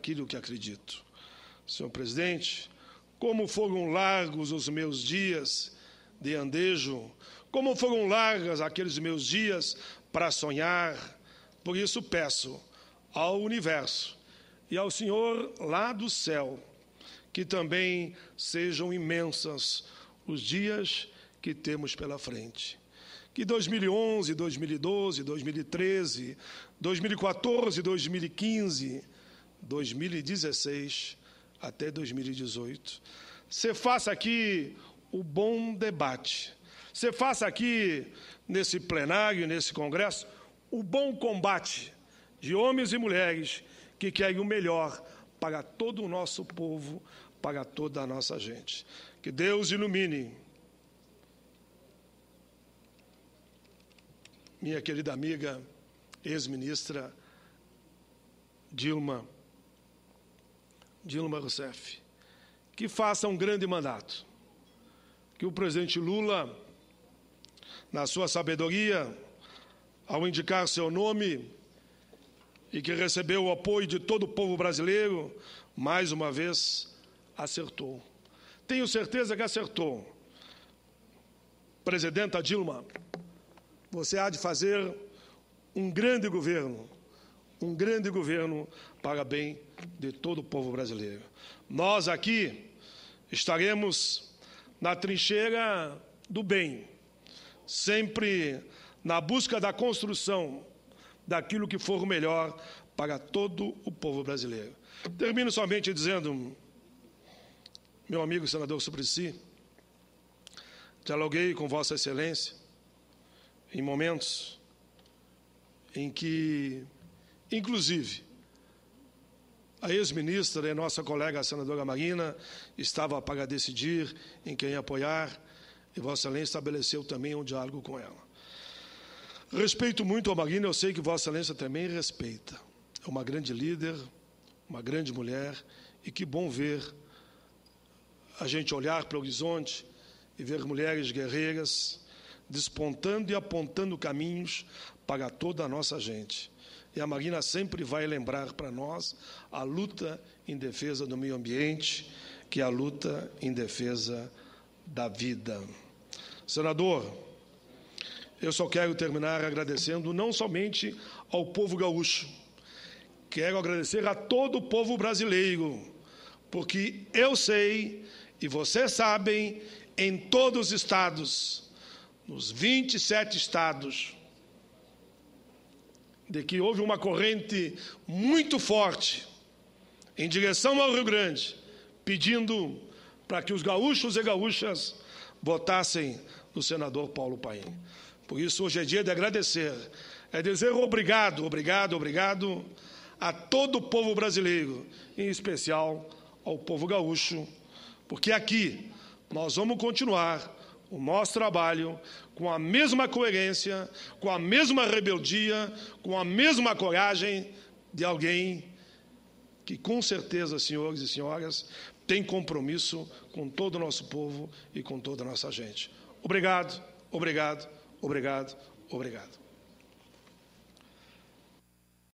aquilo que acredito. Senhor presidente, como foram largos os meus dias de andejo, como foram largas aqueles meus dias para sonhar, por isso peço ao universo e ao Senhor lá do céu que também sejam imensas os dias que temos pela frente. Que 2011, 2012, 2013, 2014, 2015 2016 até 2018, você faça aqui o bom debate. Você faça aqui, nesse plenário, nesse congresso, o bom combate de homens e mulheres que querem o melhor para todo o nosso povo, para toda a nossa gente. Que Deus ilumine. Minha querida amiga, ex-ministra Dilma Dilma Rousseff, que faça um grande mandato. Que o presidente Lula, na sua sabedoria, ao indicar seu nome e que recebeu o apoio de todo o povo brasileiro, mais uma vez acertou. Tenho certeza que acertou. Presidenta Dilma, você há de fazer um grande governo um grande governo para bem de todo o povo brasileiro. Nós aqui estaremos na trincheira do bem, sempre na busca da construção daquilo que for o melhor para todo o povo brasileiro. Termino somente dizendo, meu amigo senador Suplicy, dialoguei com Vossa Excelência em momentos em que Inclusive, a ex-ministra e nossa colega a senadora Marina estava para decidir em quem apoiar e Vossa Excelência estabeleceu também um diálogo com ela. Respeito muito a Marina, eu sei que Vossa Excelência também respeita. É uma grande líder, uma grande mulher e que bom ver a gente olhar para o horizonte e ver mulheres guerreiras despontando e apontando caminhos para toda a nossa gente e a Marina sempre vai lembrar para nós a luta em defesa do meio ambiente, que é a luta em defesa da vida. Senador, eu só quero terminar agradecendo não somente ao povo gaúcho, quero agradecer a todo o povo brasileiro, porque eu sei e vocês sabem, em todos os estados, nos 27 estados, de que houve uma corrente muito forte em direção ao Rio Grande, pedindo para que os gaúchos e gaúchas votassem no senador Paulo Paim. Por isso, hoje é dia de agradecer, é dizer obrigado, obrigado, obrigado a todo o povo brasileiro, em especial ao povo gaúcho, porque aqui nós vamos continuar o nosso trabalho com a mesma coerência, com a mesma rebeldia, com a mesma coragem de alguém que, com certeza, senhores e senhoras, tem compromisso com todo o nosso povo e com toda a nossa gente. Obrigado, obrigado, obrigado, obrigado.